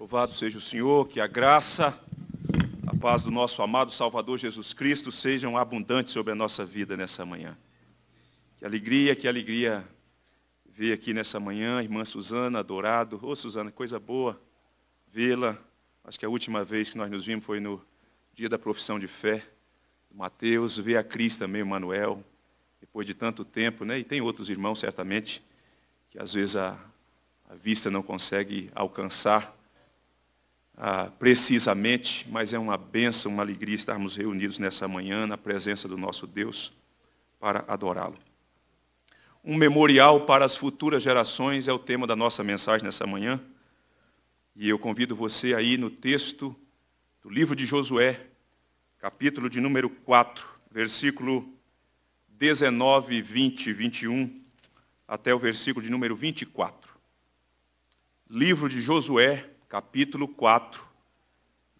Louvado seja o Senhor, que a graça, a paz do nosso amado Salvador Jesus Cristo sejam abundantes sobre a nossa vida nessa manhã. Que alegria, que alegria ver aqui nessa manhã, irmã Suzana, adorado. Ô oh, Suzana, coisa boa vê-la. Acho que a última vez que nós nos vimos foi no dia da profissão de fé. Mateus, ver a Cris também, o Manuel, depois de tanto tempo, né? E tem outros irmãos, certamente, que às vezes a, a vista não consegue alcançar ah, precisamente, mas é uma benção, uma alegria estarmos reunidos nessa manhã na presença do nosso Deus para adorá-lo. Um memorial para as futuras gerações é o tema da nossa mensagem nessa manhã. E eu convido você aí no texto do livro de Josué, capítulo de número 4, versículo 19, 20, 21, até o versículo de número 24. Livro de Josué, capítulo 4,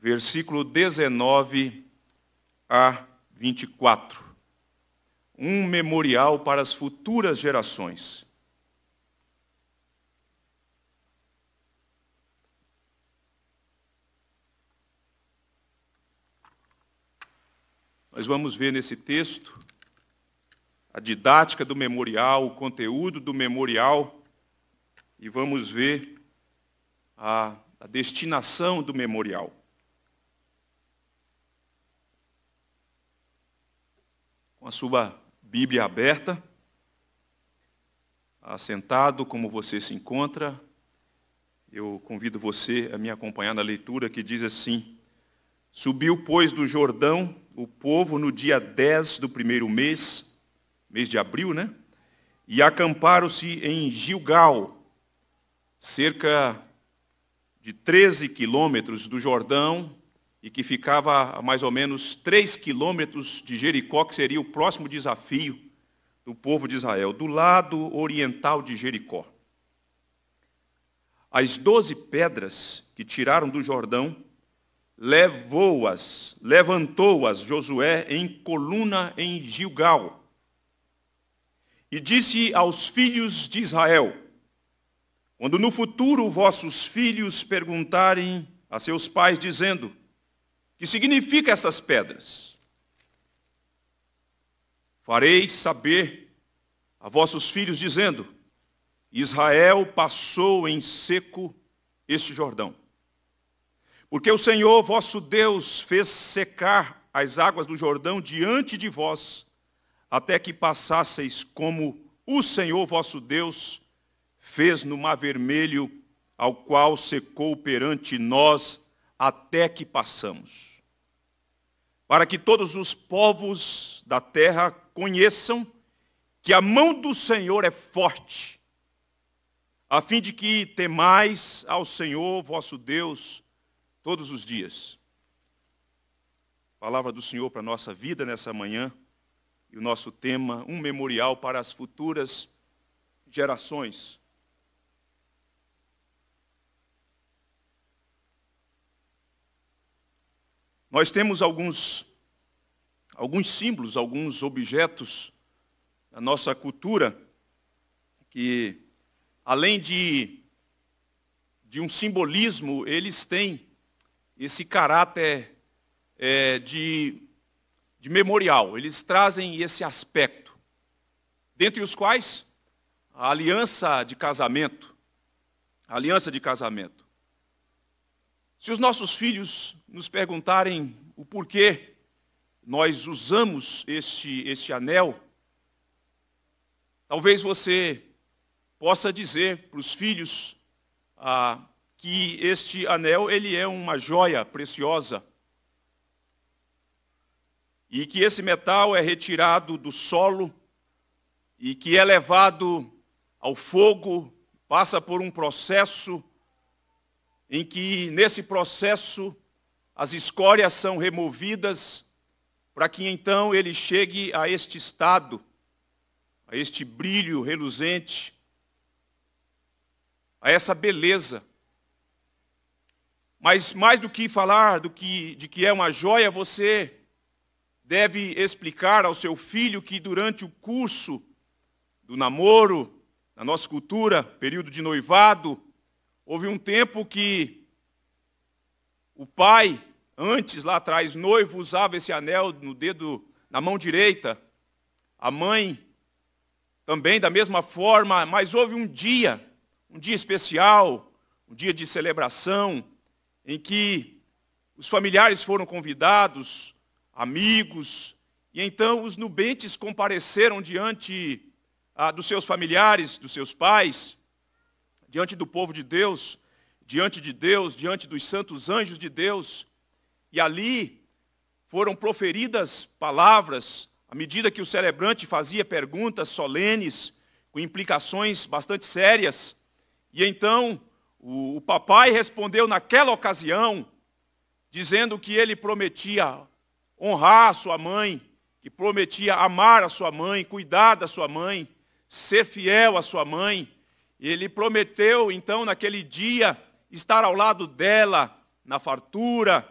versículo 19 a 24. Um memorial para as futuras gerações. Nós vamos ver nesse texto a didática do memorial, o conteúdo do memorial, e vamos ver a a destinação do memorial. Com a sua Bíblia aberta, assentado como você se encontra, eu convido você a me acompanhar na leitura que diz assim: Subiu, pois, do Jordão o povo no dia 10 do primeiro mês, mês de abril, né? E acamparam-se em Gilgal, cerca de 13 quilômetros do Jordão e que ficava a mais ou menos 3 quilômetros de Jericó, que seria o próximo desafio do povo de Israel, do lado oriental de Jericó. As doze pedras que tiraram do Jordão, levou-as, levantou-as Josué em coluna em Gilgal. E disse aos filhos de Israel: quando no futuro vossos filhos perguntarem a seus pais, dizendo: Que significa essas pedras? Fareis saber a vossos filhos, dizendo: Israel passou em seco este Jordão. Porque o Senhor vosso Deus fez secar as águas do Jordão diante de vós, até que passasseis como o Senhor vosso Deus fez no mar vermelho, ao qual secou perante nós até que passamos. Para que todos os povos da terra conheçam que a mão do Senhor é forte, a fim de que temais ao Senhor vosso Deus todos os dias. Palavra do Senhor para a nossa vida nessa manhã e o nosso tema, um memorial para as futuras gerações. Nós temos alguns, alguns símbolos, alguns objetos da nossa cultura que, além de, de um simbolismo, eles têm esse caráter é, de, de memorial, eles trazem esse aspecto, dentre os quais a aliança de casamento. A aliança de casamento. Se os nossos filhos nos perguntarem o porquê nós usamos este, este anel, talvez você possa dizer para os filhos ah, que este anel ele é uma joia preciosa e que esse metal é retirado do solo e que é levado ao fogo, passa por um processo em que, nesse processo, as escórias são removidas, para que então ele chegue a este estado, a este brilho reluzente, a essa beleza. Mas mais do que falar do que, de que é uma joia, você deve explicar ao seu filho que durante o curso do namoro, na nossa cultura, período de noivado, Houve um tempo que o pai, antes lá atrás, noivo, usava esse anel no dedo, na mão direita. A mãe também da mesma forma, mas houve um dia, um dia especial, um dia de celebração, em que os familiares foram convidados, amigos, e então os nubentes compareceram diante ah, dos seus familiares, dos seus pais, diante do povo de Deus, diante de Deus, diante dos santos anjos de Deus. E ali foram proferidas palavras, à medida que o celebrante fazia perguntas solenes, com implicações bastante sérias. E então o, o papai respondeu naquela ocasião, dizendo que ele prometia honrar a sua mãe, que prometia amar a sua mãe, cuidar da sua mãe, ser fiel à sua mãe ele prometeu, então, naquele dia, estar ao lado dela na fartura,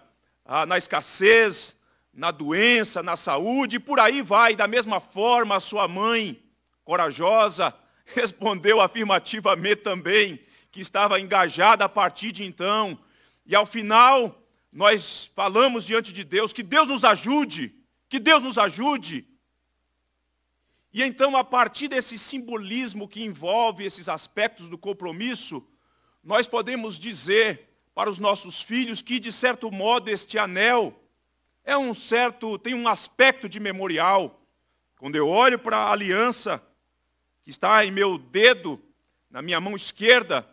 na escassez, na doença, na saúde, e por aí vai. Da mesma forma, a sua mãe, corajosa, respondeu afirmativamente também, que estava engajada a partir de então. E ao final, nós falamos diante de Deus que Deus nos ajude, que Deus nos ajude e então, a partir desse simbolismo que envolve esses aspectos do compromisso, nós podemos dizer para os nossos filhos que, de certo modo, este anel é um certo, tem um aspecto de memorial. Quando eu olho para a aliança que está em meu dedo, na minha mão esquerda,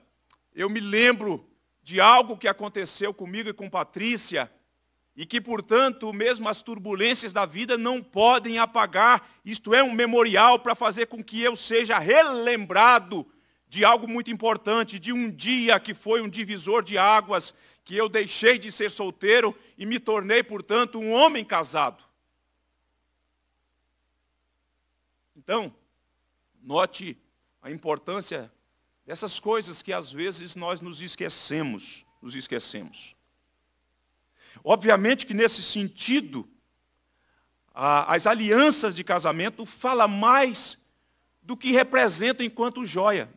eu me lembro de algo que aconteceu comigo e com Patrícia e que, portanto, mesmo as turbulências da vida não podem apagar. Isto é um memorial para fazer com que eu seja relembrado de algo muito importante, de um dia que foi um divisor de águas, que eu deixei de ser solteiro e me tornei, portanto, um homem casado. Então, note a importância dessas coisas que às vezes nós nos esquecemos, nos esquecemos. Obviamente que nesse sentido, a, as alianças de casamento fala mais do que representam enquanto joia.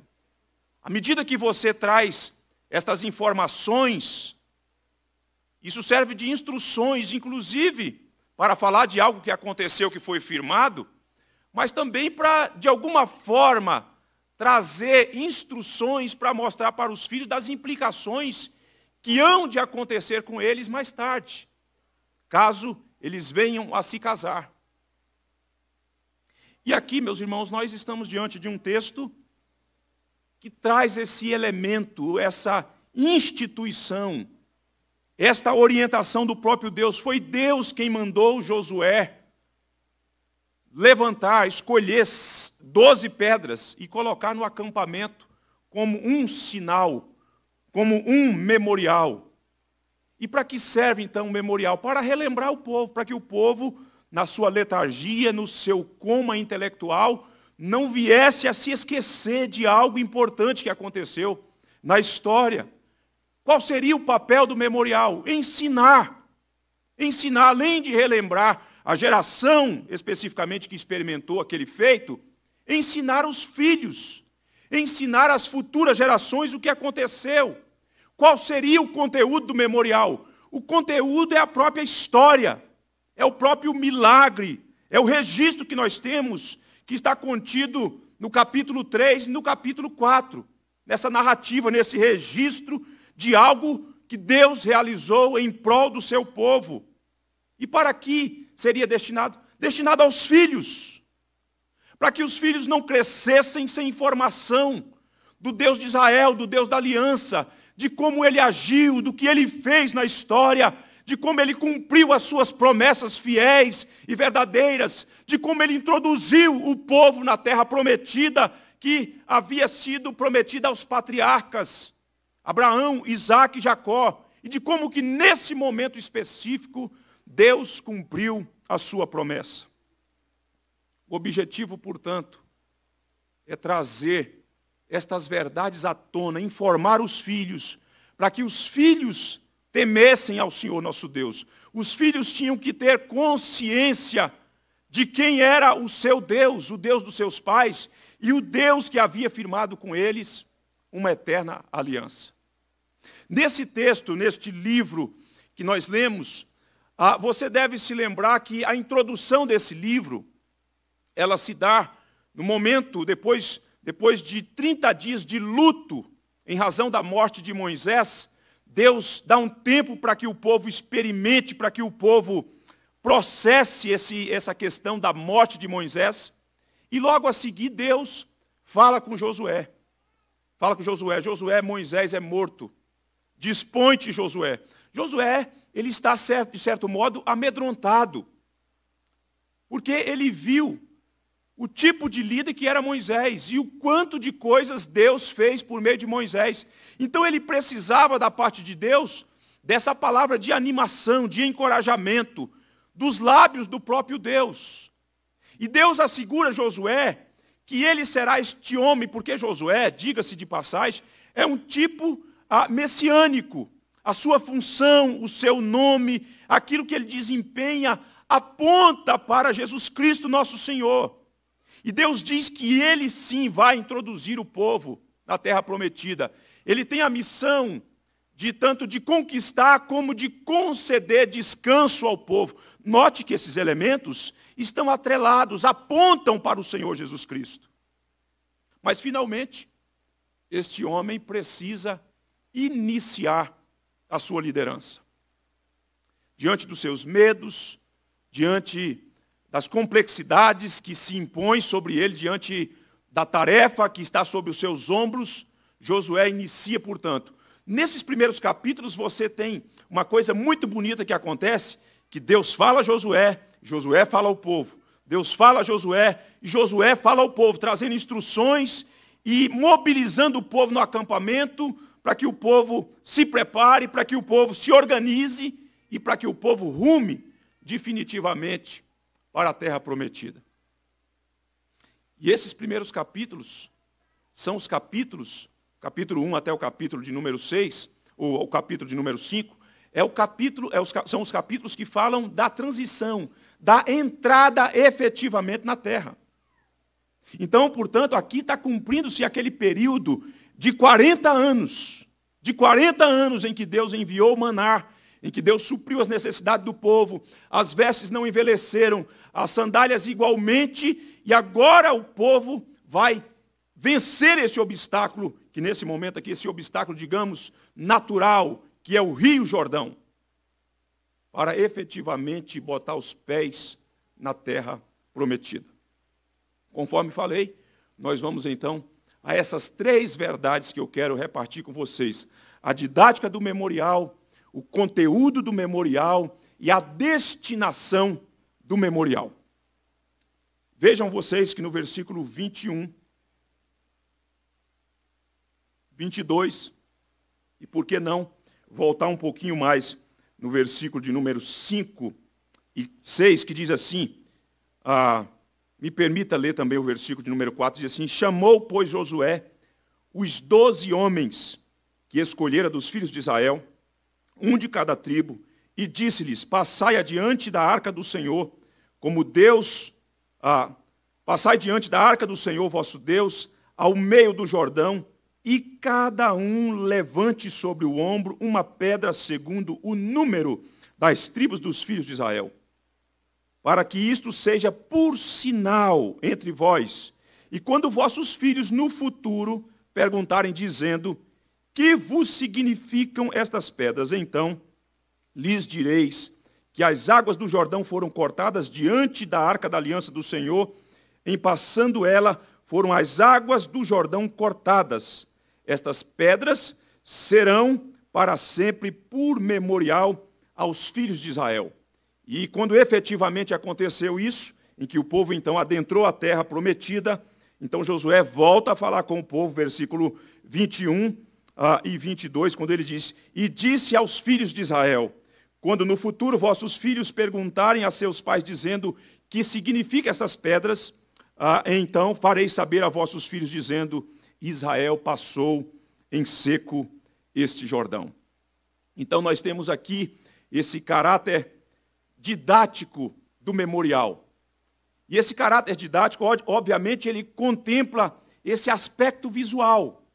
À medida que você traz estas informações, isso serve de instruções, inclusive, para falar de algo que aconteceu, que foi firmado, mas também para, de alguma forma, trazer instruções para mostrar para os filhos das implicações que hão de acontecer com eles mais tarde, caso eles venham a se casar. E aqui, meus irmãos, nós estamos diante de um texto que traz esse elemento, essa instituição, esta orientação do próprio Deus. Foi Deus quem mandou Josué levantar, escolher doze pedras e colocar no acampamento como um sinal como um memorial. E para que serve então o memorial? Para relembrar o povo, para que o povo, na sua letargia, no seu coma intelectual, não viesse a se esquecer de algo importante que aconteceu na história. Qual seria o papel do memorial? Ensinar. Ensinar, além de relembrar a geração especificamente que experimentou aquele feito, ensinar os filhos, ensinar as futuras gerações o que aconteceu. Qual seria o conteúdo do memorial? O conteúdo é a própria história, é o próprio milagre, é o registro que nós temos, que está contido no capítulo 3 e no capítulo 4, nessa narrativa, nesse registro de algo que Deus realizou em prol do seu povo. E para que seria destinado? Destinado aos filhos. Para que os filhos não crescessem sem informação do Deus de Israel, do Deus da aliança, de como ele agiu, do que ele fez na história, de como ele cumpriu as suas promessas fiéis e verdadeiras, de como ele introduziu o povo na terra prometida que havia sido prometida aos patriarcas, Abraão, Isaac e Jacó, e de como que nesse momento específico Deus cumpriu a sua promessa. O objetivo, portanto, é trazer estas verdades à tona, informar os filhos, para que os filhos temessem ao Senhor nosso Deus. Os filhos tinham que ter consciência de quem era o seu Deus, o Deus dos seus pais, e o Deus que havia firmado com eles uma eterna aliança. Nesse texto, neste livro que nós lemos, ah, você deve se lembrar que a introdução desse livro, ela se dá no momento depois depois de 30 dias de luto em razão da morte de Moisés, Deus dá um tempo para que o povo experimente, para que o povo processe esse, essa questão da morte de Moisés. E logo a seguir, Deus fala com Josué. Fala com Josué: Josué, Moisés é morto. Dispõe-te, Josué. Josué, ele está, de certo modo, amedrontado. Porque ele viu o tipo de líder que era Moisés e o quanto de coisas Deus fez por meio de Moisés. Então ele precisava da parte de Deus dessa palavra de animação, de encorajamento, dos lábios do próprio Deus. E Deus assegura a Josué que ele será este homem, porque Josué, diga-se de passagem, é um tipo ah, messiânico. A sua função, o seu nome, aquilo que ele desempenha, aponta para Jesus Cristo, nosso Senhor. E Deus diz que ele sim vai introduzir o povo na terra prometida. Ele tem a missão de tanto de conquistar como de conceder descanso ao povo. Note que esses elementos estão atrelados, apontam para o Senhor Jesus Cristo. Mas finalmente, este homem precisa iniciar a sua liderança. Diante dos seus medos, diante das complexidades que se impõem sobre ele diante da tarefa que está sobre os seus ombros, Josué inicia, portanto. Nesses primeiros capítulos você tem uma coisa muito bonita que acontece, que Deus fala a Josué, Josué fala ao povo. Deus fala a Josué e Josué fala ao povo, trazendo instruções e mobilizando o povo no acampamento para que o povo se prepare, para que o povo se organize e para que o povo rume definitivamente para a terra prometida. E esses primeiros capítulos são os capítulos, capítulo 1 até o capítulo de número 6, ou o capítulo de número 5, é o capítulo, é os, são os capítulos que falam da transição, da entrada efetivamente na terra. Então, portanto, aqui está cumprindo-se aquele período de 40 anos, de 40 anos em que Deus enviou manar em que Deus supriu as necessidades do povo, as vestes não envelheceram, as sandálias igualmente, e agora o povo vai vencer esse obstáculo, que nesse momento aqui, esse obstáculo, digamos, natural, que é o Rio Jordão, para efetivamente botar os pés na terra prometida. Conforme falei, nós vamos então a essas três verdades que eu quero repartir com vocês. A didática do memorial, o conteúdo do memorial e a destinação do memorial. Vejam vocês que no versículo 21, 22, e por que não voltar um pouquinho mais no versículo de número 5 e 6, que diz assim, ah, me permita ler também o versículo de número 4, diz assim, chamou, pois, Josué os doze homens que escolhera dos filhos de Israel, um de cada tribo, e disse-lhes: Passai adiante da arca do Senhor, como Deus, ah, passai diante da arca do Senhor vosso Deus, ao meio do Jordão, e cada um levante sobre o ombro uma pedra segundo o número das tribos dos filhos de Israel, para que isto seja por sinal entre vós. E quando vossos filhos no futuro perguntarem, dizendo: que vos significam estas pedras? Então lhes direis que as águas do Jordão foram cortadas diante da arca da aliança do Senhor, em passando ela, foram as águas do Jordão cortadas. Estas pedras serão para sempre por memorial aos filhos de Israel. E quando efetivamente aconteceu isso, em que o povo então adentrou a terra prometida, então Josué volta a falar com o povo, versículo 21, ah, e 22, quando ele diz: E disse aos filhos de Israel: Quando no futuro vossos filhos perguntarem a seus pais, dizendo: Que significa essas pedras? Ah, então farei saber a vossos filhos, dizendo: Israel passou em seco este Jordão. Então nós temos aqui esse caráter didático do memorial. E esse caráter didático, obviamente, ele contempla esse aspecto visual.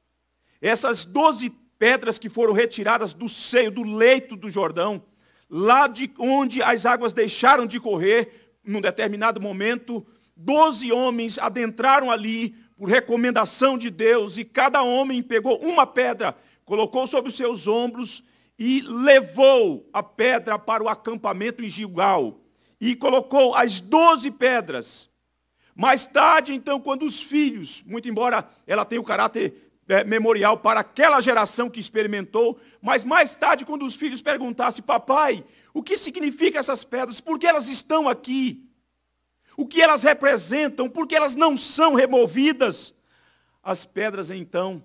Essas doze pedras que foram retiradas do seio, do leito do Jordão, lá de onde as águas deixaram de correr, num determinado momento, doze homens adentraram ali por recomendação de Deus, e cada homem pegou uma pedra, colocou sobre os seus ombros e levou a pedra para o acampamento em Gilgal, e colocou as doze pedras. Mais tarde, então, quando os filhos, muito embora ela tenha o caráter é, memorial para aquela geração que experimentou, mas mais tarde, quando os filhos perguntassem, papai, o que significam essas pedras? Por que elas estão aqui? O que elas representam? Por que elas não são removidas? As pedras, então,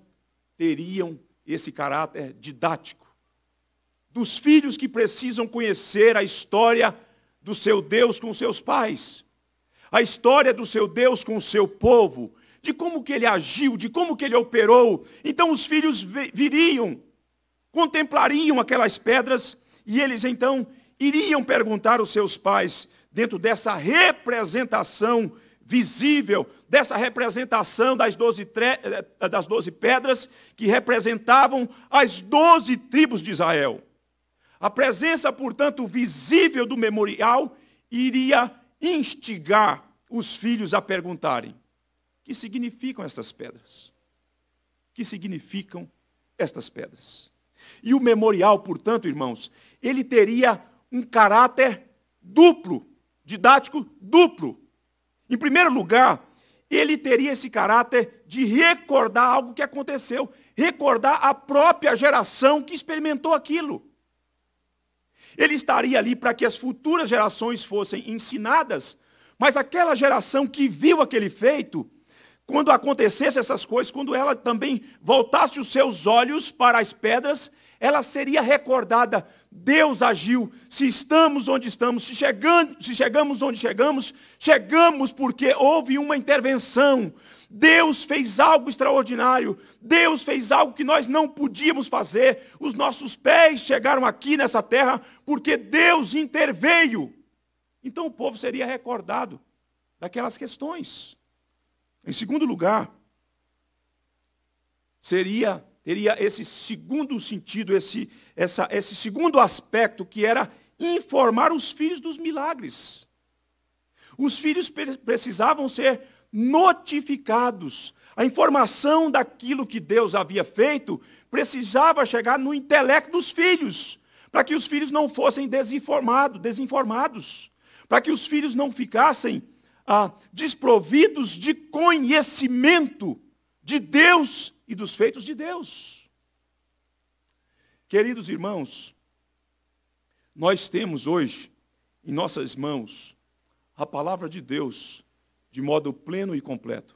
teriam esse caráter didático. Dos filhos que precisam conhecer a história do seu Deus com seus pais, a história do seu Deus com o seu povo, de como que ele agiu, de como que ele operou. Então os filhos viriam, contemplariam aquelas pedras e eles então iriam perguntar aos seus pais, dentro dessa representação visível, dessa representação das doze, eh, das doze pedras que representavam as doze tribos de Israel. A presença, portanto, visível do memorial iria instigar os filhos a perguntarem: que significam estas pedras? Que significam estas pedras? E o memorial, portanto, irmãos, ele teria um caráter duplo, didático duplo. Em primeiro lugar, ele teria esse caráter de recordar algo que aconteceu, recordar a própria geração que experimentou aquilo. Ele estaria ali para que as futuras gerações fossem ensinadas, mas aquela geração que viu aquele feito quando acontecesse essas coisas, quando ela também voltasse os seus olhos para as pedras, ela seria recordada. Deus agiu. Se estamos onde estamos, se, chegando, se chegamos onde chegamos, chegamos porque houve uma intervenção. Deus fez algo extraordinário. Deus fez algo que nós não podíamos fazer. Os nossos pés chegaram aqui nessa terra porque Deus interveio. Então o povo seria recordado daquelas questões. Em segundo lugar, seria teria esse segundo sentido, esse, essa, esse segundo aspecto que era informar os filhos dos milagres. Os filhos precisavam ser notificados. A informação daquilo que Deus havia feito precisava chegar no intelecto dos filhos, para que os filhos não fossem desinformados, desinformados, para que os filhos não ficassem ah, desprovidos de conhecimento de Deus e dos feitos de Deus. Queridos irmãos, nós temos hoje em nossas mãos a palavra de Deus de modo pleno e completo.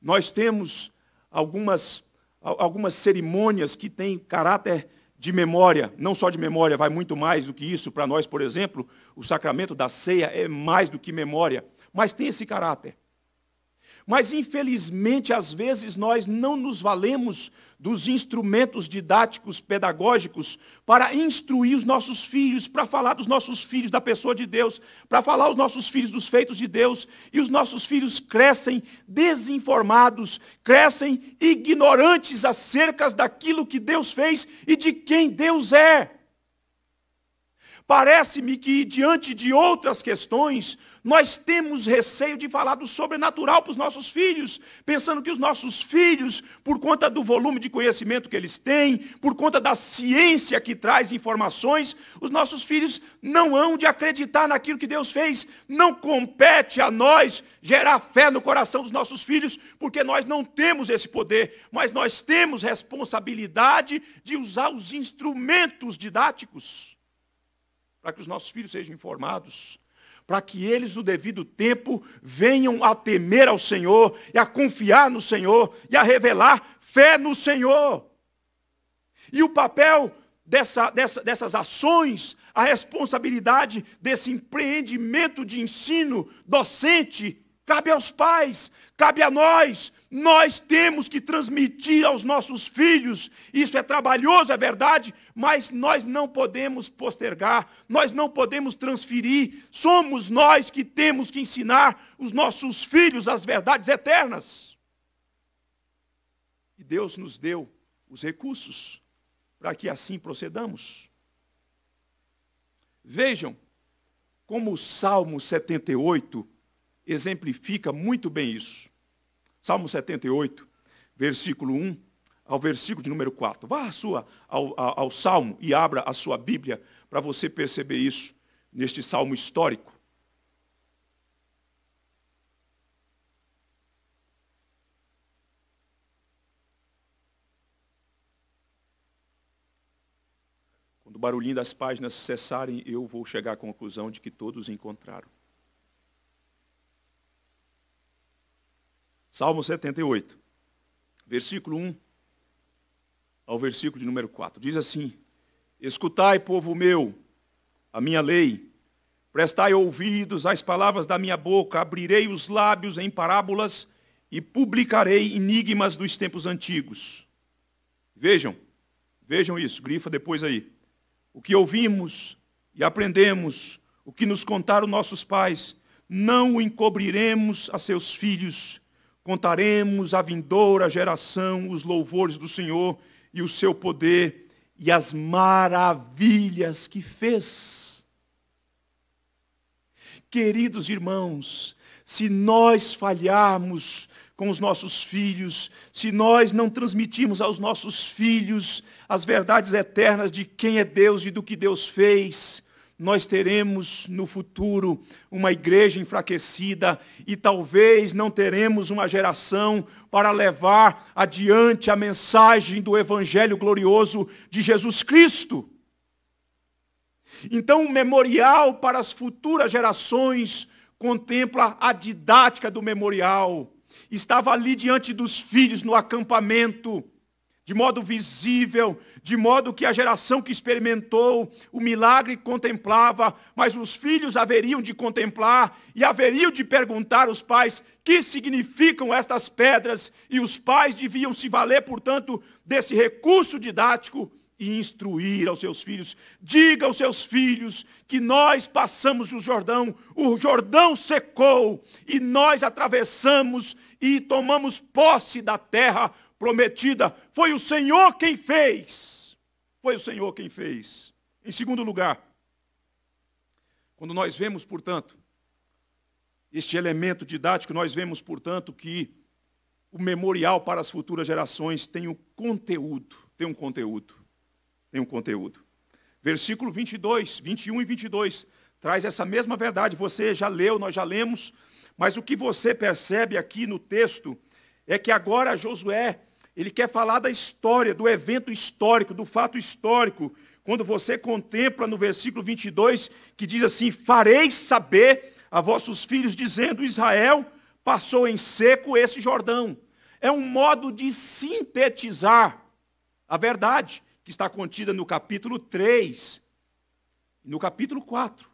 Nós temos algumas, algumas cerimônias que têm caráter de memória, não só de memória, vai muito mais do que isso. Para nós, por exemplo, o sacramento da ceia é mais do que memória, mas tem esse caráter. Mas, infelizmente, às vezes nós não nos valemos dos instrumentos didáticos, pedagógicos, para instruir os nossos filhos, para falar dos nossos filhos da pessoa de Deus, para falar os nossos filhos dos feitos de Deus. E os nossos filhos crescem desinformados, crescem ignorantes acerca daquilo que Deus fez e de quem Deus é. Parece-me que, diante de outras questões, nós temos receio de falar do sobrenatural para os nossos filhos, pensando que os nossos filhos, por conta do volume de conhecimento que eles têm, por conta da ciência que traz informações, os nossos filhos não hão de acreditar naquilo que Deus fez. Não compete a nós gerar fé no coração dos nossos filhos, porque nós não temos esse poder, mas nós temos responsabilidade de usar os instrumentos didáticos para que os nossos filhos sejam informados, para que eles, no devido tempo, venham a temer ao Senhor e a confiar no Senhor e a revelar fé no Senhor. E o papel dessa, dessa, dessas ações, a responsabilidade desse empreendimento de ensino docente cabe aos pais, cabe a nós. Nós temos que transmitir aos nossos filhos. Isso é trabalhoso, é verdade, mas nós não podemos postergar, nós não podemos transferir. Somos nós que temos que ensinar os nossos filhos as verdades eternas. E Deus nos deu os recursos para que assim procedamos. Vejam como o Salmo 78 exemplifica muito bem isso. Salmo 78, versículo 1 ao versículo de número 4. Vá sua, ao, ao, ao Salmo e abra a sua Bíblia para você perceber isso neste Salmo histórico. Quando o barulhinho das páginas cessarem, eu vou chegar à conclusão de que todos encontraram. Salmo 78, versículo 1 ao versículo de número 4. Diz assim: Escutai, povo meu, a minha lei, prestai ouvidos às palavras da minha boca, abrirei os lábios em parábolas e publicarei enigmas dos tempos antigos. Vejam, vejam isso, grifa depois aí. O que ouvimos e aprendemos, o que nos contaram nossos pais, não o encobriremos a seus filhos, Contaremos à vindoura geração os louvores do Senhor e o seu poder e as maravilhas que fez. Queridos irmãos, se nós falharmos com os nossos filhos, se nós não transmitirmos aos nossos filhos as verdades eternas de quem é Deus e do que Deus fez, nós teremos no futuro uma igreja enfraquecida e talvez não teremos uma geração para levar adiante a mensagem do Evangelho glorioso de Jesus Cristo. Então, o memorial para as futuras gerações contempla a didática do memorial. Estava ali diante dos filhos no acampamento de modo visível, de modo que a geração que experimentou o milagre contemplava, mas os filhos haveriam de contemplar e haveriam de perguntar aos pais que significam estas pedras, e os pais deviam se valer, portanto, desse recurso didático e instruir aos seus filhos. Diga aos seus filhos que nós passamos o Jordão, o Jordão secou e nós atravessamos e tomamos posse da terra prometida. Foi o Senhor quem fez. Foi o Senhor quem fez. Em segundo lugar, quando nós vemos, portanto, este elemento didático, nós vemos, portanto, que o memorial para as futuras gerações tem um conteúdo, tem um conteúdo, tem um conteúdo. Versículo 22, 21 e 22 traz essa mesma verdade. Você já leu, nós já lemos, mas o que você percebe aqui no texto é que agora Josué, ele quer falar da história, do evento histórico, do fato histórico. Quando você contempla no versículo 22, que diz assim: Fareis saber a vossos filhos, dizendo: Israel passou em seco esse Jordão. É um modo de sintetizar a verdade que está contida no capítulo 3, no capítulo 4.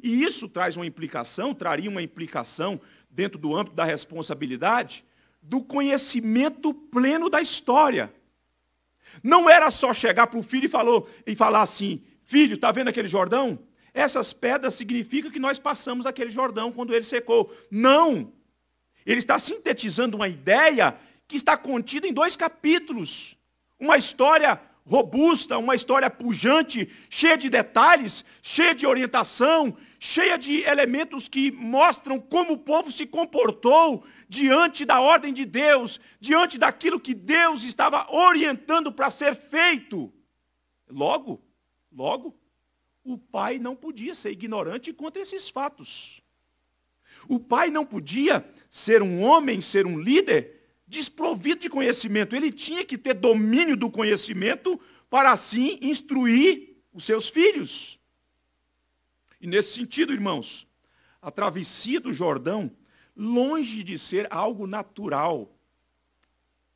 E isso traz uma implicação, traria uma implicação dentro do âmbito da responsabilidade, do conhecimento pleno da história. Não era só chegar para o filho e, falou, e falar assim: Filho, está vendo aquele Jordão? Essas pedras significam que nós passamos aquele Jordão quando ele secou. Não! Ele está sintetizando uma ideia que está contida em dois capítulos. Uma história robusta, uma história pujante, cheia de detalhes, cheia de orientação, cheia de elementos que mostram como o povo se comportou diante da ordem de Deus, diante daquilo que Deus estava orientando para ser feito. Logo, logo, o pai não podia ser ignorante contra esses fatos. O pai não podia ser um homem, ser um líder desprovido de conhecimento. Ele tinha que ter domínio do conhecimento para assim instruir os seus filhos. E nesse sentido, irmãos, a travessia do Jordão, longe de ser algo natural,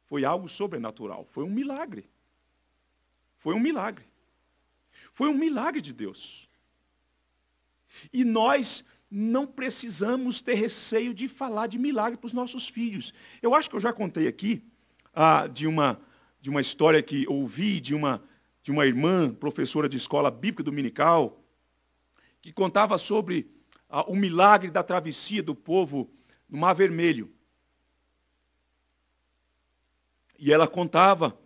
foi algo sobrenatural, foi um milagre. Foi um milagre. Foi um milagre de Deus. E nós não precisamos ter receio de falar de milagre para os nossos filhos. Eu acho que eu já contei aqui ah, de, uma, de uma história que ouvi de uma, de uma irmã, professora de escola bíblica dominical, que contava sobre ah, o milagre da travessia do povo no Mar Vermelho. E ela contava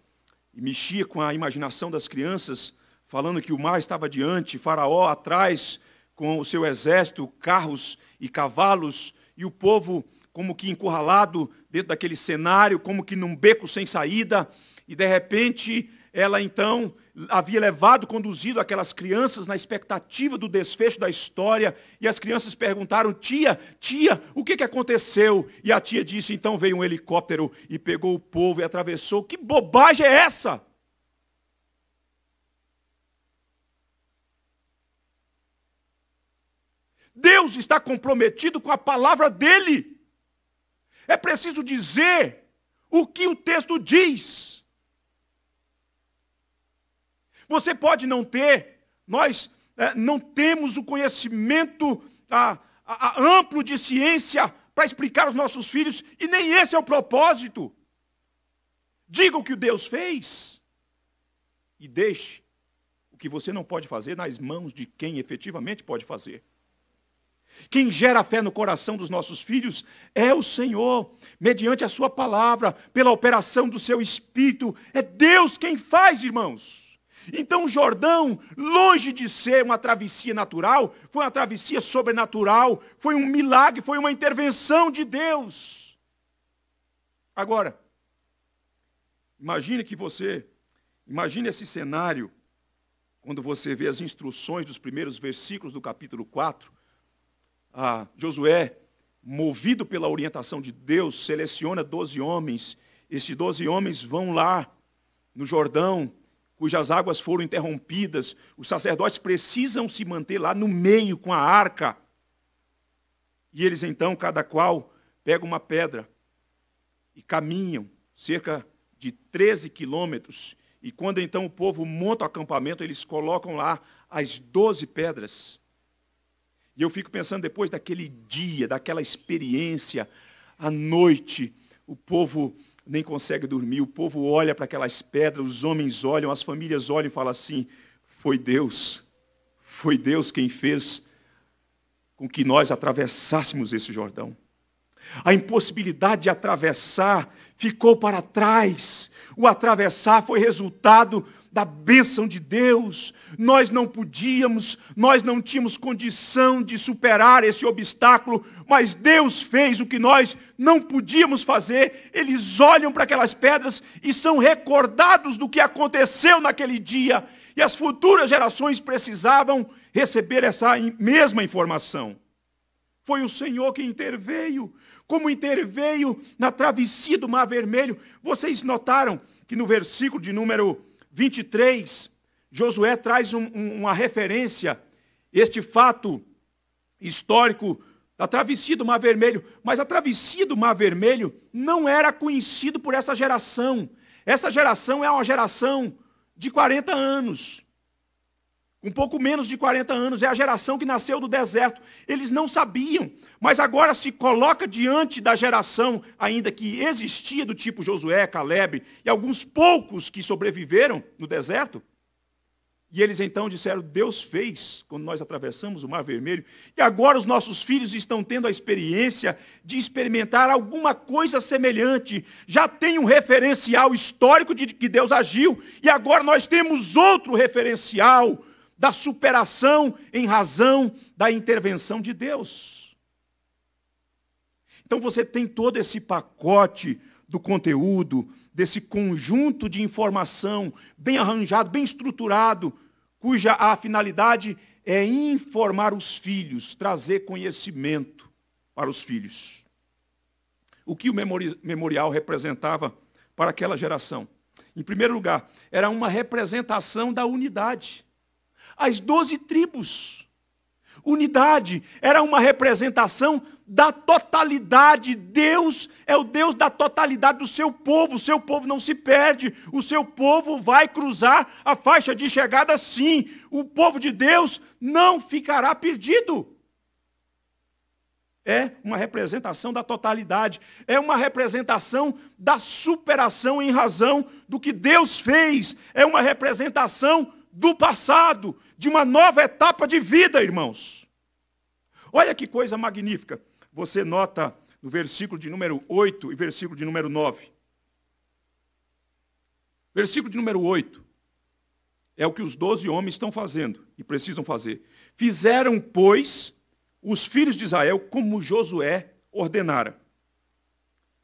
e mexia com a imaginação das crianças, falando que o mar estava diante, Faraó atrás, com o seu exército, carros e cavalos, e o povo como que encurralado dentro daquele cenário, como que num beco sem saída, e de repente ela então havia levado, conduzido aquelas crianças na expectativa do desfecho da história, e as crianças perguntaram, tia, tia, o que, que aconteceu? E a tia disse, então veio um helicóptero e pegou o povo e atravessou. Que bobagem é essa? Deus está comprometido com a palavra dele. É preciso dizer o que o texto diz. Você pode não ter, nós é, não temos o conhecimento a, a, a amplo de ciência para explicar aos nossos filhos, e nem esse é o propósito. Diga o que Deus fez e deixe o que você não pode fazer nas mãos de quem efetivamente pode fazer. Quem gera fé no coração dos nossos filhos é o Senhor, mediante a Sua palavra, pela operação do seu Espírito. É Deus quem faz, irmãos. Então o Jordão, longe de ser uma travessia natural, foi uma travessia sobrenatural, foi um milagre, foi uma intervenção de Deus. Agora, imagine que você, imagine esse cenário, quando você vê as instruções dos primeiros versículos do capítulo 4, Josué, movido pela orientação de Deus, seleciona 12 homens, esses 12 homens vão lá no Jordão, cujas águas foram interrompidas, os sacerdotes precisam se manter lá no meio com a arca. E eles então, cada qual, pega uma pedra e caminham cerca de 13 quilômetros. E quando então o povo monta o acampamento, eles colocam lá as 12 pedras. E eu fico pensando depois daquele dia, daquela experiência, à noite, o povo nem consegue dormir. O povo olha para aquelas pedras, os homens olham, as famílias olham e falam assim: foi Deus, foi Deus quem fez com que nós atravessássemos esse Jordão. A impossibilidade de atravessar ficou para trás. O atravessar foi resultado da bênção de Deus. Nós não podíamos, nós não tínhamos condição de superar esse obstáculo, mas Deus fez o que nós não podíamos fazer. Eles olham para aquelas pedras e são recordados do que aconteceu naquele dia. E as futuras gerações precisavam receber essa mesma informação. Foi o Senhor que interveio, como interveio na travessia do Mar Vermelho. Vocês notaram que no versículo de número 23, Josué traz um, uma referência, este fato histórico da travessia do Mar Vermelho. Mas a travessia do Mar Vermelho não era conhecido por essa geração. Essa geração é uma geração de 40 anos um pouco menos de 40 anos, é a geração que nasceu do deserto. Eles não sabiam, mas agora se coloca diante da geração ainda que existia do tipo Josué, Caleb e alguns poucos que sobreviveram no deserto. E eles então disseram: Deus fez quando nós atravessamos o Mar Vermelho, e agora os nossos filhos estão tendo a experiência de experimentar alguma coisa semelhante. Já tem um referencial histórico de que Deus agiu, e agora nós temos outro referencial da superação em razão da intervenção de Deus. Então você tem todo esse pacote do conteúdo, desse conjunto de informação bem arranjado, bem estruturado, cuja a finalidade é informar os filhos, trazer conhecimento para os filhos. O que o memorial representava para aquela geração? Em primeiro lugar, era uma representação da unidade as doze tribos. Unidade era uma representação da totalidade. Deus é o Deus da totalidade do seu povo. O seu povo não se perde. O seu povo vai cruzar a faixa de chegada, sim. O povo de Deus não ficará perdido. É uma representação da totalidade. É uma representação da superação em razão do que Deus fez. É uma representação do passado de uma nova etapa de vida, irmãos. Olha que coisa magnífica. Você nota no versículo de número 8 e versículo de número 9. Versículo de número 8. É o que os doze homens estão fazendo e precisam fazer. Fizeram, pois, os filhos de Israel como Josué ordenara.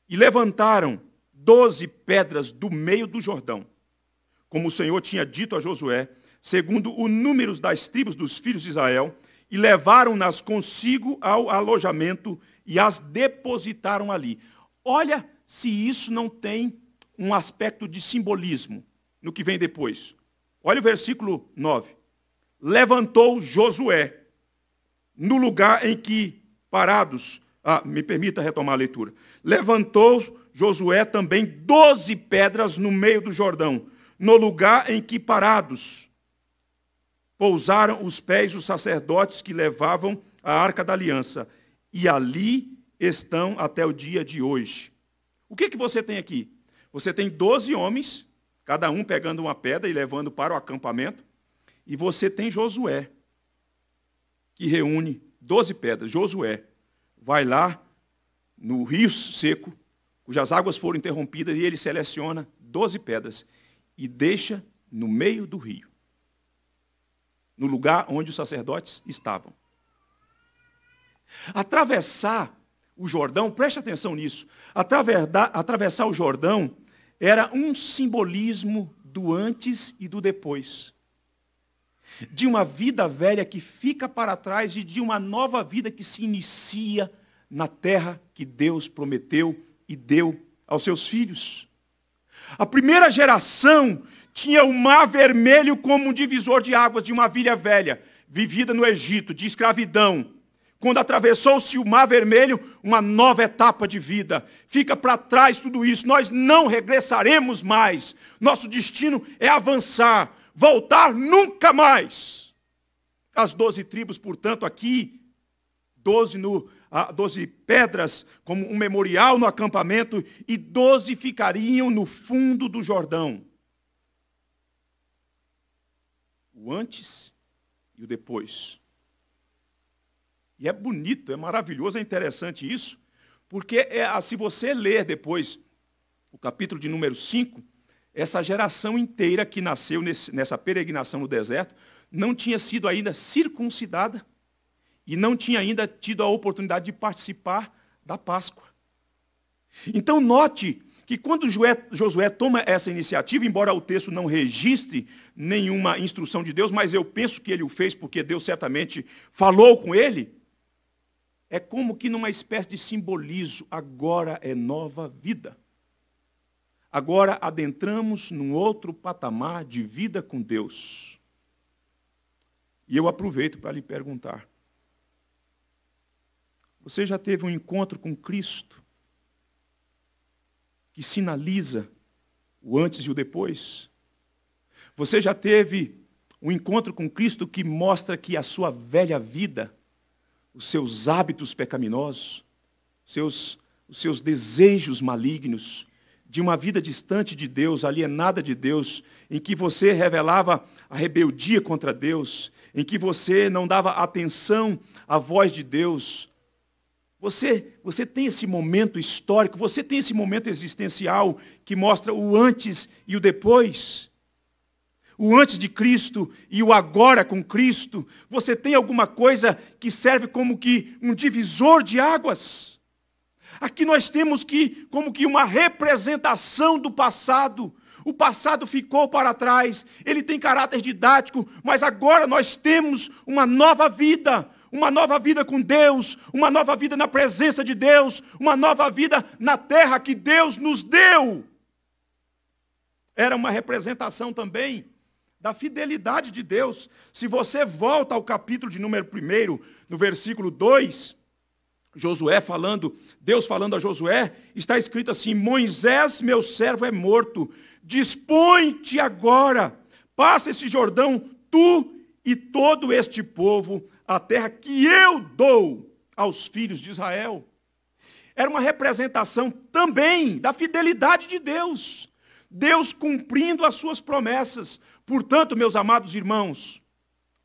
E levantaram doze pedras do meio do Jordão, como o Senhor tinha dito a Josué, segundo o número das tribos dos filhos de Israel, e levaram-nas consigo ao alojamento e as depositaram ali. Olha se isso não tem um aspecto de simbolismo no que vem depois. Olha o versículo 9. Levantou Josué no lugar em que parados, ah, me permita retomar a leitura. Levantou Josué também doze pedras no meio do Jordão, no lugar em que parados pousaram os pés os sacerdotes que levavam a arca da aliança, e ali estão até o dia de hoje. O que, que você tem aqui? Você tem 12 homens, cada um pegando uma pedra e levando para o acampamento, e você tem Josué, que reúne 12 pedras. Josué vai lá no rio seco, cujas águas foram interrompidas, e ele seleciona 12 pedras e deixa no meio do rio no lugar onde os sacerdotes estavam. Atravessar o Jordão, preste atenção nisso, atravessar o Jordão era um simbolismo do antes e do depois. De uma vida velha que fica para trás e de uma nova vida que se inicia na terra que Deus prometeu e deu aos seus filhos. A primeira geração tinha o mar vermelho como um divisor de águas de uma vilha velha, vivida no Egito, de escravidão. Quando atravessou-se o mar vermelho, uma nova etapa de vida. Fica para trás tudo isso. Nós não regressaremos mais. Nosso destino é avançar, voltar nunca mais. As doze tribos, portanto, aqui, doze no, ah, doze pedras como um memorial no acampamento, e doze ficariam no fundo do Jordão. o antes e o depois. E é bonito, é maravilhoso, é interessante isso, porque é, ah, se você ler depois o capítulo de número 5, essa geração inteira que nasceu nesse, nessa peregrinação no deserto não tinha sido ainda circuncidada e não tinha ainda tido a oportunidade de participar da Páscoa. Então, note que quando Josué toma essa iniciativa, embora o texto não registre nenhuma instrução de Deus, mas eu penso que ele o fez porque Deus certamente falou com ele, é como que numa espécie de simbolismo, agora é nova vida. Agora adentramos num outro patamar de vida com Deus. E eu aproveito para lhe perguntar: você já teve um encontro com Cristo? que sinaliza o antes e o depois? Você já teve um encontro com Cristo que mostra que a sua velha vida, os seus hábitos pecaminosos, seus, os seus desejos malignos, de uma vida distante de Deus, alienada de Deus, em que você revelava a rebeldia contra Deus, em que você não dava atenção à voz de Deus, você, você tem esse momento histórico, você tem esse momento existencial que mostra o antes e o depois. O antes de Cristo e o agora com Cristo. Você tem alguma coisa que serve como que um divisor de águas. Aqui nós temos que como que uma representação do passado. O passado ficou para trás, ele tem caráter didático, mas agora nós temos uma nova vida, uma nova vida com Deus, uma nova vida na presença de Deus, uma nova vida na terra que Deus nos deu. Era uma representação também da fidelidade de Deus. Se você volta ao capítulo de número 1, no versículo 2, Josué falando, Deus falando a Josué, está escrito assim: Moisés, meu servo, é morto. Dispõe-te agora, passa esse Jordão, tu e todo este povo, a terra que eu dou aos filhos de Israel. Era uma representação também da fidelidade de Deus. Deus cumprindo as suas promessas. Portanto, meus amados irmãos,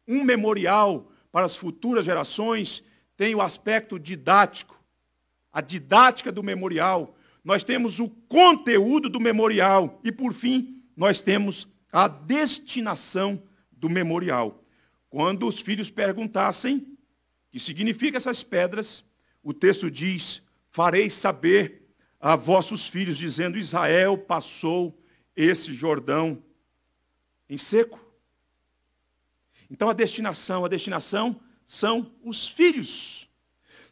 um memorial para as futuras gerações tem o aspecto didático. A didática do memorial. Nós temos o conteúdo do memorial. E, por fim, nós temos a destinação do memorial. Quando os filhos perguntassem o que significa essas pedras, o texto diz: Farei saber a vossos filhos, dizendo: Israel passou esse Jordão em seco. Então a destinação, a destinação são os filhos.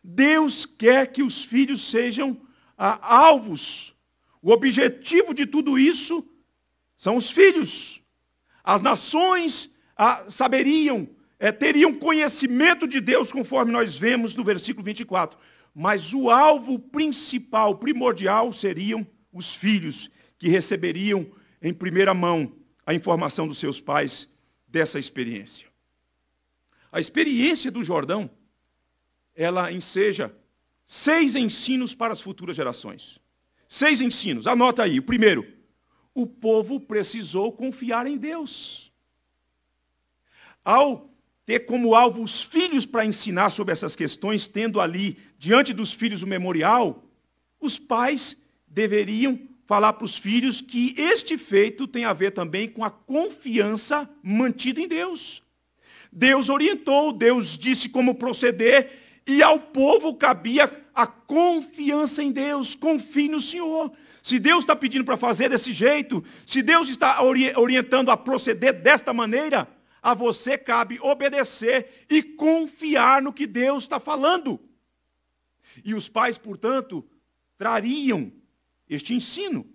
Deus quer que os filhos sejam ah, alvos. O objetivo de tudo isso são os filhos. As nações ah, saberiam, é, teriam conhecimento de Deus, conforme nós vemos no versículo 24. Mas o alvo principal, primordial, seriam os filhos, que receberiam em primeira mão a informação dos seus pais dessa experiência. A experiência do Jordão, ela enseja seis ensinos para as futuras gerações. Seis ensinos, anota aí. O primeiro, o povo precisou confiar em Deus ao ter como alvo os filhos para ensinar sobre essas questões, tendo ali diante dos filhos o memorial, os pais deveriam falar para os filhos que este feito tem a ver também com a confiança mantida em Deus. Deus orientou, Deus disse como proceder, e ao povo cabia a confiança em Deus, confie no Senhor. Se Deus está pedindo para fazer desse jeito, se Deus está orientando a proceder desta maneira, a você cabe obedecer e confiar no que Deus está falando. E os pais, portanto, trariam este ensino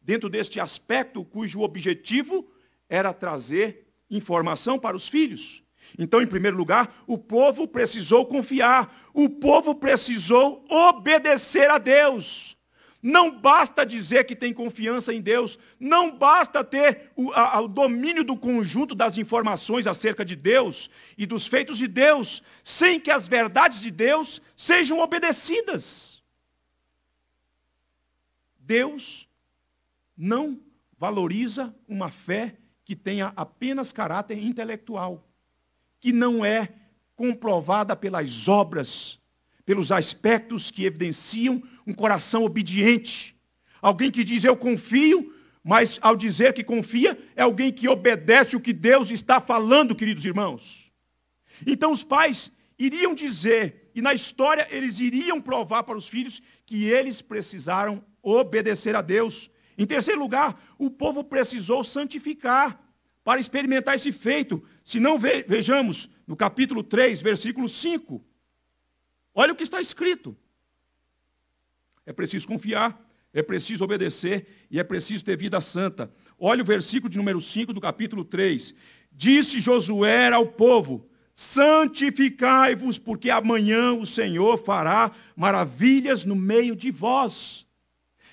dentro deste aspecto cujo objetivo era trazer informação para os filhos. Então, em primeiro lugar, o povo precisou confiar, o povo precisou obedecer a Deus. Não basta dizer que tem confiança em Deus, não basta ter o, a, o, domínio do conjunto das informações acerca de Deus e dos feitos de Deus, sem que as verdades de Deus sejam obedecidas. Deus não valoriza uma fé que tenha apenas caráter intelectual, que não é comprovada pelas obras pelos aspectos que evidenciam um coração obediente. Alguém que diz eu confio, mas ao dizer que confia, é alguém que obedece o que Deus está falando, queridos irmãos. Então os pais iriam dizer, e na história eles iriam provar para os filhos que eles precisaram obedecer a Deus. Em terceiro lugar, o povo precisou santificar para experimentar esse feito. Se não vejamos no capítulo 3, versículo 5, Olha o que está escrito. É preciso confiar, é preciso obedecer e é preciso ter vida santa. Olha o versículo de número 5 do capítulo 3. Disse Josué ao povo: Santificai-vos, porque amanhã o Senhor fará maravilhas no meio de vós.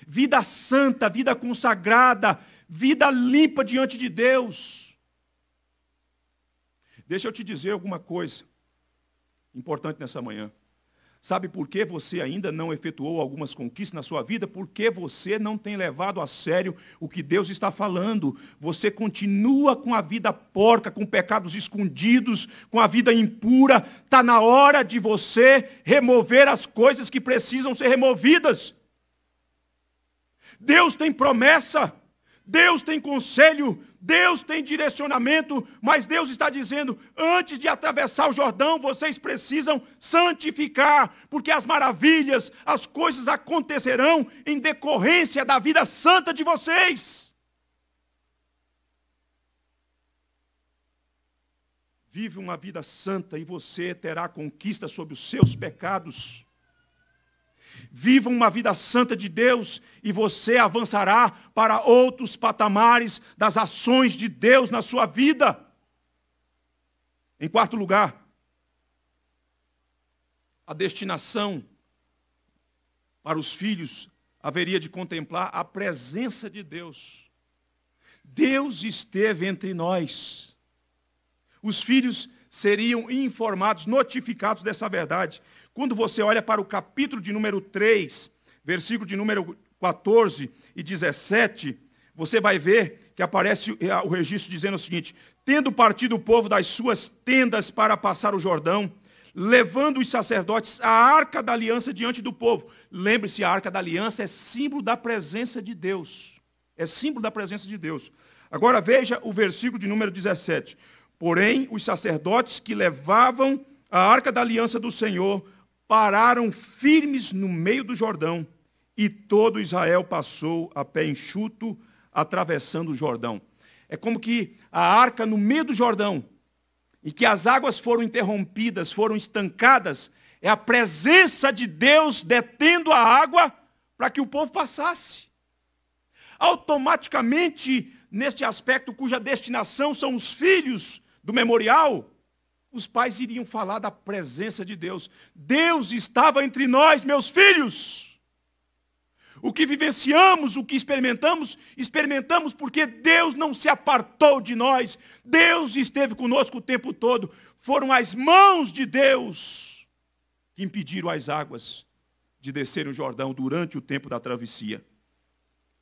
Vida santa, vida consagrada, vida limpa diante de Deus. Deixa eu te dizer alguma coisa importante nessa manhã. Sabe por que você ainda não efetuou algumas conquistas na sua vida? Porque você não tem levado a sério o que Deus está falando. Você continua com a vida porca, com pecados escondidos, com a vida impura. Está na hora de você remover as coisas que precisam ser removidas. Deus tem promessa. Deus tem conselho, Deus tem direcionamento, mas Deus está dizendo: antes de atravessar o Jordão, vocês precisam santificar, porque as maravilhas, as coisas acontecerão em decorrência da vida santa de vocês. Vive uma vida santa e você terá conquista sobre os seus pecados. Viva uma vida santa de Deus e você avançará para outros patamares das ações de Deus na sua vida. Em quarto lugar, a destinação para os filhos haveria de contemplar a presença de Deus. Deus esteve entre nós. Os filhos seriam informados, notificados dessa verdade. Quando você olha para o capítulo de número 3, versículo de número 14 e 17, você vai ver que aparece eh, o registro dizendo o seguinte: Tendo partido o povo das suas tendas para passar o Jordão, levando os sacerdotes a arca da aliança diante do povo. Lembre-se, a arca da aliança é símbolo da presença de Deus. É símbolo da presença de Deus. Agora veja o versículo de número 17. Porém, os sacerdotes que levavam a arca da aliança do Senhor pararam firmes no meio do Jordão, e todo Israel passou a pé enxuto, atravessando o Jordão. É como que a arca no meio do Jordão, e que as águas foram interrompidas, foram estancadas, é a presença de Deus detendo a água para que o povo passasse. Automaticamente, neste aspecto, cuja destinação são os filhos do memorial, os pais iriam falar da presença de Deus. Deus estava entre nós, meus filhos. O que vivenciamos, o que experimentamos, experimentamos porque Deus não se apartou de nós. Deus esteve conosco o tempo todo. Foram as mãos de Deus que impediram as águas de descer o Jordão durante o tempo da travessia.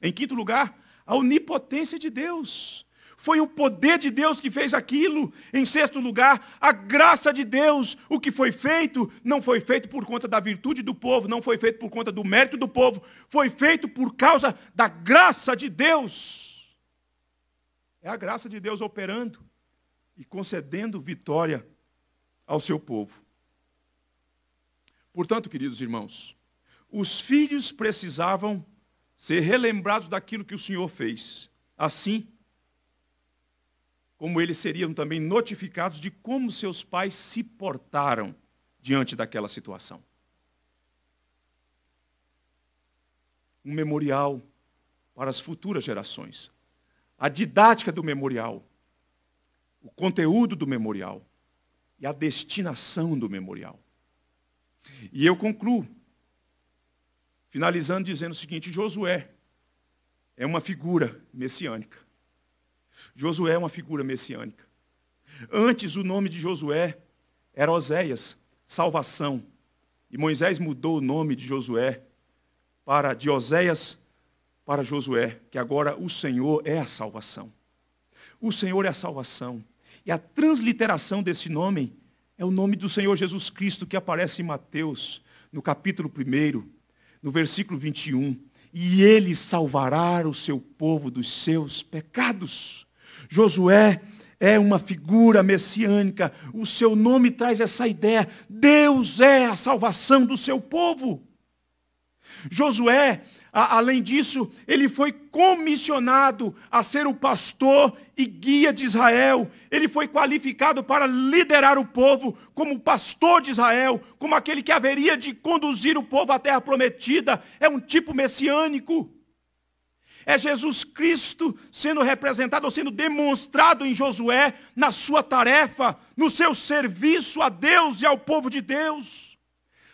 Em quinto lugar, a onipotência de Deus. Foi o poder de Deus que fez aquilo. Em sexto lugar, a graça de Deus. O que foi feito não foi feito por conta da virtude do povo, não foi feito por conta do mérito do povo, foi feito por causa da graça de Deus. É a graça de Deus operando e concedendo vitória ao seu povo. Portanto, queridos irmãos, os filhos precisavam ser relembrados daquilo que o Senhor fez. Assim, como eles seriam também notificados de como seus pais se portaram diante daquela situação. Um memorial para as futuras gerações. A didática do memorial, o conteúdo do memorial e a destinação do memorial. E eu concluo, finalizando dizendo o seguinte: Josué é uma figura messiânica. Josué é uma figura messiânica. Antes o nome de Josué era Oséias, salvação. E Moisés mudou o nome de Josué para de Oséias para Josué, que agora o Senhor é a salvação. O Senhor é a salvação. E a transliteração desse nome é o nome do Senhor Jesus Cristo que aparece em Mateus, no capítulo 1, no versículo 21. E ele salvará o seu povo dos seus pecados. Josué é uma figura messiânica, o seu nome traz essa ideia. Deus é a salvação do seu povo. Josué, a, além disso, ele foi comissionado a ser o pastor e guia de Israel. Ele foi qualificado para liderar o povo como pastor de Israel, como aquele que haveria de conduzir o povo à terra prometida. É um tipo messiânico. É Jesus Cristo sendo representado ou sendo demonstrado em Josué, na sua tarefa, no seu serviço a Deus e ao povo de Deus.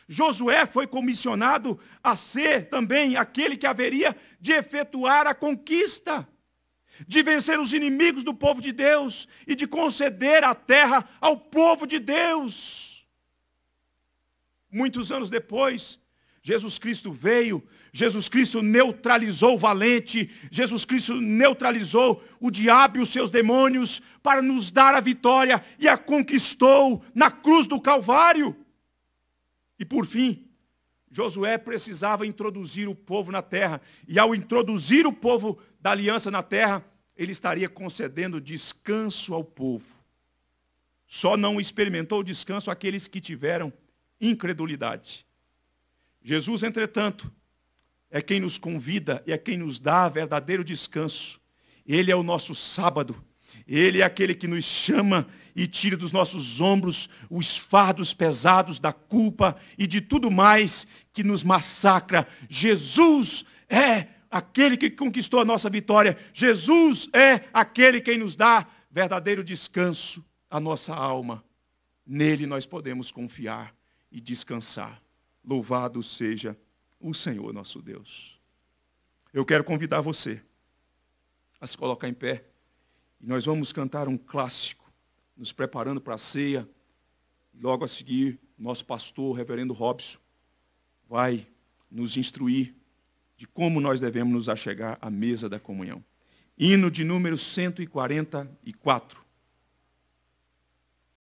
Josué foi comissionado a ser também aquele que haveria de efetuar a conquista, de vencer os inimigos do povo de Deus e de conceder a terra ao povo de Deus. Muitos anos depois, Jesus Cristo veio, Jesus Cristo neutralizou o valente, Jesus Cristo neutralizou o diabo e os seus demônios para nos dar a vitória e a conquistou na cruz do Calvário. E por fim, Josué precisava introduzir o povo na terra, e ao introduzir o povo da aliança na terra, ele estaria concedendo descanso ao povo. Só não experimentou descanso aqueles que tiveram incredulidade. Jesus, entretanto, é quem nos convida e é quem nos dá verdadeiro descanso. Ele é o nosso sábado. Ele é aquele que nos chama e tira dos nossos ombros os fardos pesados da culpa e de tudo mais que nos massacra. Jesus é aquele que conquistou a nossa vitória. Jesus é aquele quem nos dá verdadeiro descanso à nossa alma. Nele nós podemos confiar e descansar. Louvado seja o Senhor nosso Deus. Eu quero convidar você a se colocar em pé e nós vamos cantar um clássico, nos preparando para a ceia. Logo a seguir, nosso pastor, reverendo Robson, vai nos instruir de como nós devemos nos achegar à mesa da comunhão. Hino de número 144.